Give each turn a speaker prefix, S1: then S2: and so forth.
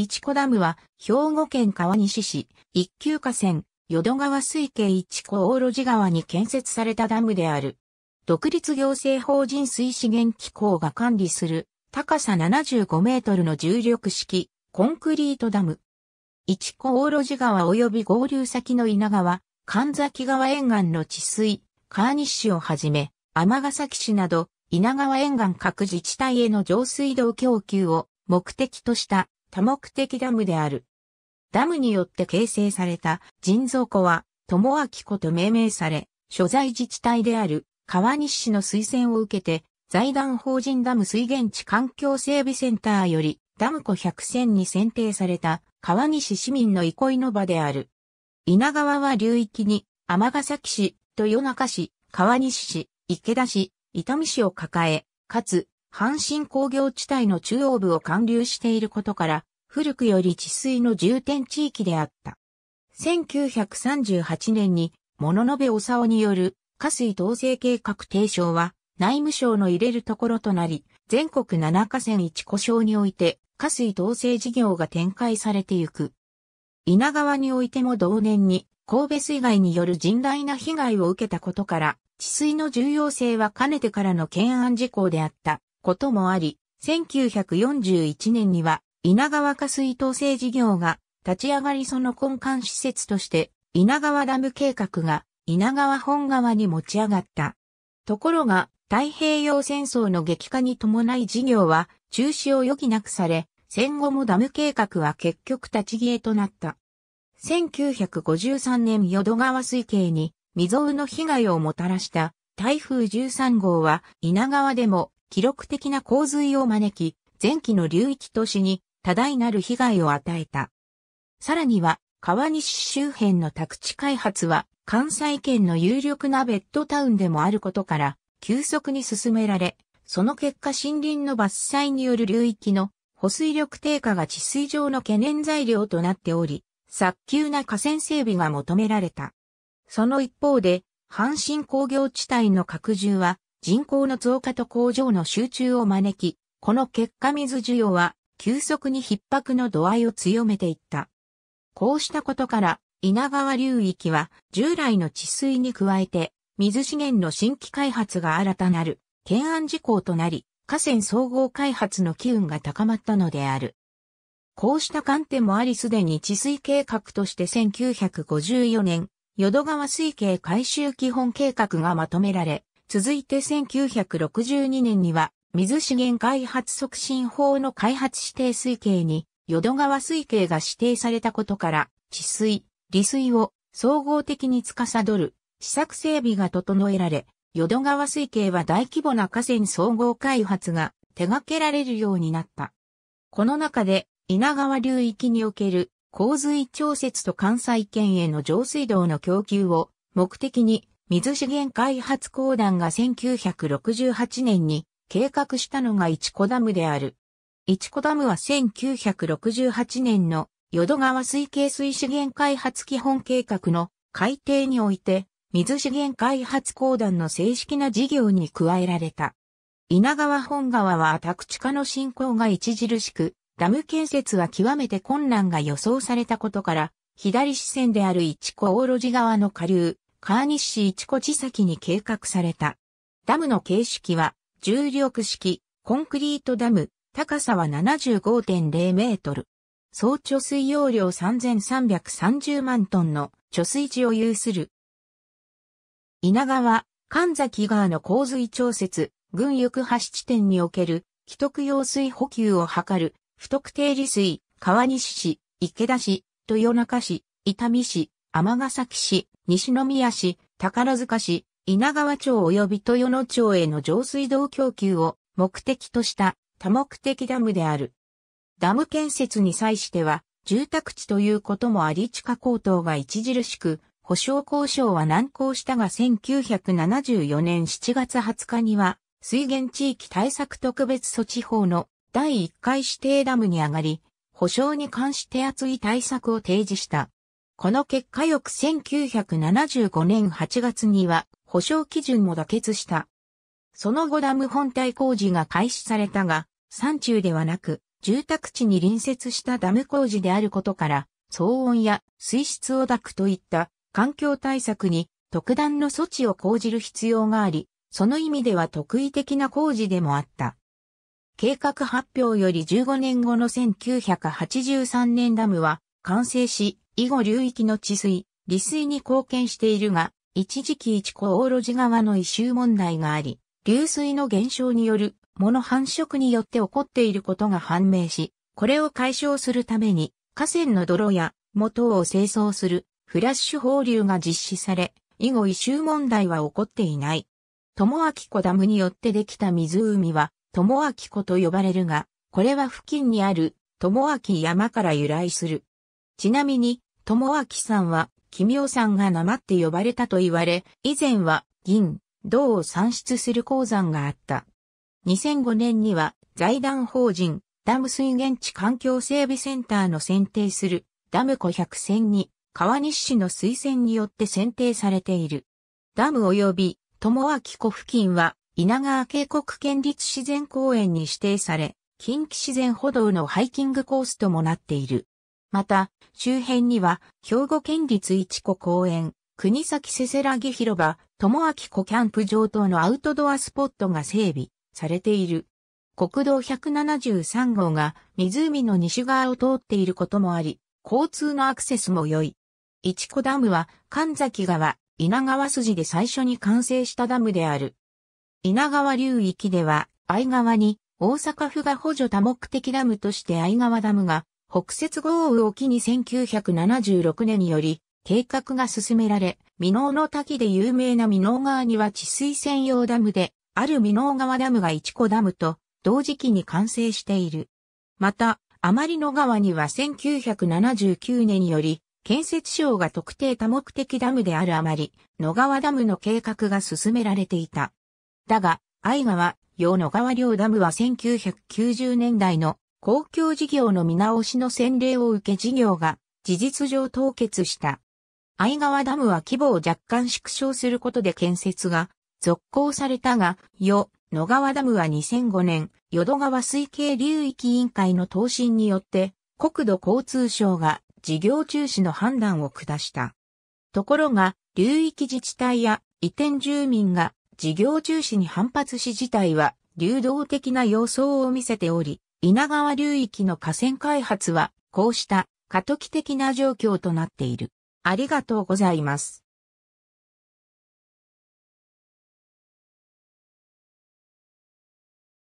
S1: 一子ダムは、兵庫県川西市、一級河川、淀川水系一子大路川に建設されたダムである。独立行政法人水資源機構が管理する、高さ75メートルの重力式、コンクリートダム。一子大路川及び合流先の稲川、神崎川沿岸の治水、川西市をはじめ、尼崎市など、稲川沿岸各自治体への上水道供給を目的とした多目的ダムである。ダムによって形成された人造湖は、友明湖と命名され、所在自治体である川西市の推薦を受けて、財団法人ダム水源地環境整備センターより、ダム湖100選に選定された川西市民の憩いの場である。稲川は流域に、尼崎市、豊中市、川西市、池田市、伊丹市を抱え、かつ、阪神工業地帯の中央部を貫流していることから、古くより治水の重点地域であった。1938年に、物延べおさおによる、下水統制計画提唱は、内務省の入れるところとなり、全国7河川1故障において、下水統制事業が展開されてゆく。稲川においても同年に、神戸水害による甚大な被害を受けたことから、治水の重要性はかねてからの懸案事項であった。こともあり、1941年には稲川下水統制事業が立ち上がりその根幹施設として稲川ダム計画が稲川本川に持ち上がった。ところが太平洋戦争の激化に伴い事業は中止を余儀なくされ、戦後もダム計画は結局立ち消えとなった。1953年淀川水系に未曾有の被害をもたらした台風13号は稲川でも記録的な洪水を招き、前期の流域都市に多大なる被害を与えた。さらには、川西周辺の宅地開発は関西圏の有力なベッドタウンでもあることから急速に進められ、その結果森林の伐採による流域の保水力低下が治水上の懸念材料となっており、早急な河川整備が求められた。その一方で、阪神工業地帯の拡充は人口の増加と工場の集中を招き、この結果水需要は急速に逼迫の度合いを強めていった。こうしたことから、稲川流域は従来の治水に加えて、水資源の新規開発が新たなる懸案事項となり、河川総合開発の機運が高まったのである。こうした観点もありすでに治水計画として1954年、淀川水系改修基本計画がまとめられ、続いて1962年には、水資源開発促進法の開発指定水系に、淀川水系が指定されたことから、治水、利水を総合的に司る施策整備が整えられ、淀川水系は大規模な河川総合開発が手掛けられるようになった。この中で稲川流域における洪水調節と関西圏への上水道の供給を目的に水資源開発公団が1968年に計画したのが一子ダムである。一子ダムは1968年の淀川水系水資源開発基本計画の改定において、水資源開発公団の正式な事業に加えられた。稲川本川は宅地化の進行が著しく、ダム建設は極めて困難が予想されたことから、左視線である一子大路川の下流、川西市一小地先に計画された。ダムの形式は、重力式、コンクリートダム、高さは75.0メートル。総貯水容量3330万トンの貯水池を有する。稲川、神崎川の洪水調節、群翼橋地点における、既得用水補給を図る、不特定利水、川西市、池田市、豊中市、伊丹市、ヶ崎市、西宮市、宝塚市、稲川町及び豊野町への上水道供給を目的とした多目的ダムである。ダム建設に際しては、住宅地ということもあり地下高騰が著しく、保証交渉は難航したが1974年7月20日には、水源地域対策特別措置法の第1回指定ダムに上がり、保証に関して厚い対策を提示した。この結果翌1975年8月には保証基準も妥結した。その後ダム本体工事が開始されたが、山中ではなく、住宅地に隣接したダム工事であることから、騒音や水質を抱くといった環境対策に特段の措置を講じる必要があり、その意味では特異的な工事でもあった。計画発表より15年後の1983年ダムは完成し、以後流域の治水、利水に貢献しているが、一時期一個大路地川の異臭問題があり、流水の減少による、物の繁殖によって起こっていることが判明し、これを解消するために、河川の泥や元を清掃するフラッシュ放流が実施され、以後異臭問題は起こっていない。友明湖ダムによってできた湖は、友明湖と呼ばれるが、これは付近にある友明山から由来する。ちなみに、友明さんは、君尾さんが生って呼ばれたと言われ、以前は銀、銅を産出する鉱山があった。2005年には財団法人ダム水源地環境整備センターの選定するダム湖百選に川西市の推薦によって選定されている。ダム及び友明湖付近は稲川渓谷県立自然公園に指定され、近畿自然歩道のハイキングコースともなっている。また、周辺には、兵庫県立市湖公園、国崎せせらぎ広場、友明湖キャンプ場等のアウトドアスポットが整備されている。国道173号が湖の西側を通っていることもあり、交通のアクセスも良い。市湖ダムは神崎川、稲川筋で最初に完成したダムである。稲川流域では、相川に大阪府が補助多目的ダムとして相川ダムが北雪豪雨を機に1976年により、計画が進められ、美濃の滝で有名な美濃川には治水専用ダムで、ある美濃川ダムが一個ダムと同時期に完成している。また、あまりの川には1979年により、建設省が特定多目的ダムであるあまり、野川ダムの計画が進められていた。だが、愛川、洋野川両ダムは1990年代の公共事業の見直しの洗礼を受け事業が事実上凍結した。相川ダムは規模を若干縮小することで建設が続行されたが、与野川ダムは2005年、淀川水系流域委員会の答申によって、国土交通省が事業中止の判断を下した。ところが、流域自治体や移転住民が事業中止に反発し自体は流動的な様相を見せており、稲川流域の河川開発は、こうした過渡期的な状況となっている。ありがとうございます。